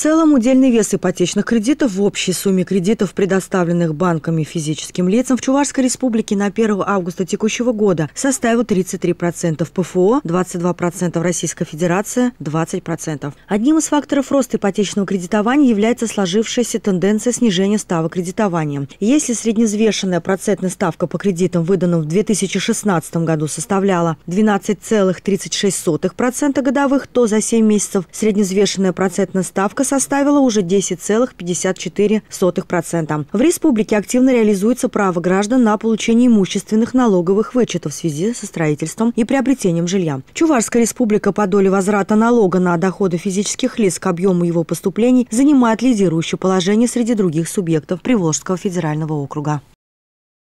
целом удельный вес ипотечных кредитов в общей сумме кредитов, предоставленных банками физическим лицам в Чувашской республике на 1 августа текущего года составил 33%, ПФО – 22%, Российская Федерация – 20%. Одним из факторов роста ипотечного кредитования является сложившаяся тенденция снижения ставок кредитования. Если среднезвешенная процентная ставка по кредитам, выданным в 2016 году, составляла 12,36% годовых, то за 7 месяцев среднезвешенная процентная ставка составила уже 10,54%. В республике активно реализуется право граждан на получение имущественных налоговых вычетов в связи со строительством и приобретением жилья. Чувашская республика по доле возврата налога на доходы физических лиц к объему его поступлений занимает лидирующее положение среди других субъектов Приволжского федерального округа.